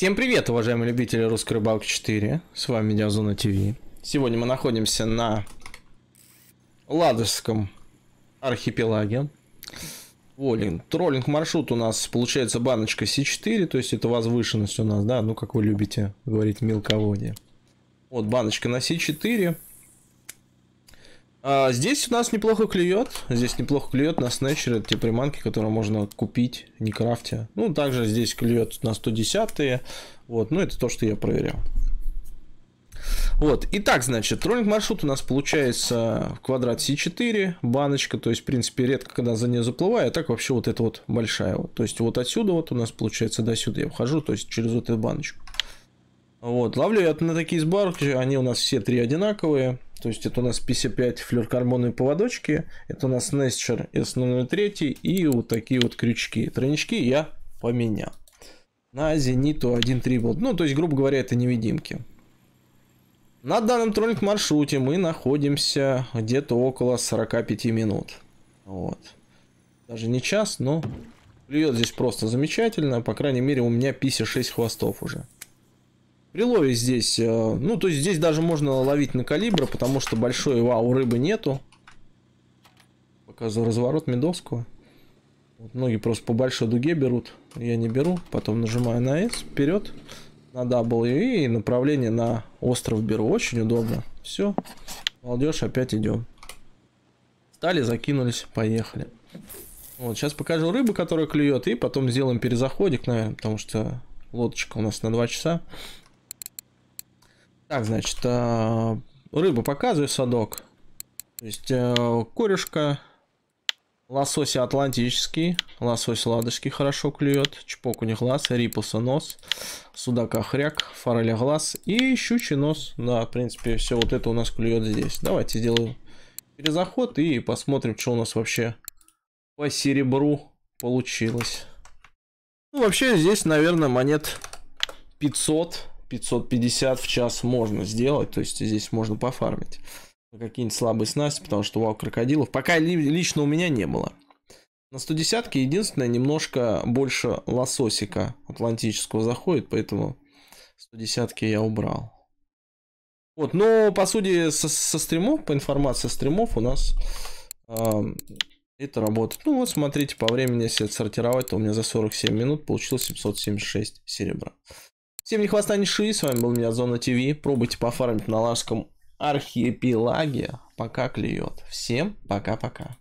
Всем привет, уважаемые любители русской рыбалки 4. С вами Диазона ТВ. Сегодня мы находимся на Ладожском архипелаге. Волин. Троллинг маршрут у нас получается баночка С4, то есть это возвышенность у нас, да, ну как вы любите говорить, мелководье. Вот баночка на С4. А, здесь у нас неплохо клюет. Здесь неплохо клюет на снетчеры, те приманки, которые можно купить, не крафтя. Ну, также здесь клюет на 110-е. Вот, ну это то, что я проверял. Вот, итак, значит, троллинг маршрут у нас получается в квадрат C4, баночка, то есть, в принципе, редко когда за нее заплываю, а так вообще вот это вот большая, вот, то есть, вот отсюда вот у нас получается до сюда я вхожу, то есть, через вот эту баночку. Вот, ловлю я на такие сбарки, они у нас все три одинаковые, то есть это у нас PC5 флюоркарбоновые поводочки, это у нас Nestcher S003 и вот такие вот крючки. Тройнички я поменял. На Зениту 1.3 вот. Ну, то есть, грубо говоря, это невидимки. На данном троллинг-маршруте мы находимся где-то около 45 минут. Вот. Даже не час, но плюет здесь просто замечательно. По крайней мере, у меня писи 6 хвостов уже. При здесь, э, ну, то есть здесь даже можно ловить на калибра, потому что большой вау рыбы нету. Показываю разворот Медовского. Вот многие просто по большой дуге берут, я не беру. Потом нажимаю на S, вперед, на W и направление на остров беру. Очень удобно. Все, молодежь, опять идем. Стали, закинулись, поехали. Вот, сейчас покажу рыбу, которая клюет, и потом сделаем перезаходик, наверное, потому что лодочка у нас на 2 часа. Так, значит, а, рыбу показываю, садок. То есть э, корешка, лосось атлантический, лосось ладожский хорошо клюет, чпок у них глаз, рипуса нос, судака хряк, фореля глаз и щучий нос. Да, в принципе, все вот это у нас клюет здесь. Давайте сделаем перезаход и посмотрим, что у нас вообще по серебру получилось. Ну, вообще здесь, наверное, монет 500 550 в час можно сделать, то есть здесь можно пофармить. Какие-нибудь слабые снасти, потому что вау крокодилов. Пока лично у меня не было. На 110 ке единственное, немножко больше лососика атлантического заходит, поэтому 110 ки я убрал. Вот, но по сути со, со стримов, по информации со стримов у нас э, это работает. Ну вот смотрите, по времени, если отсортировать, то у меня за 47 минут получилось 776 серебра. Всем не хвоста не ши, с вами был меня Зона ТВ. Пробуйте пофармить на Лажском архипелаге, пока клюет. Всем пока-пока.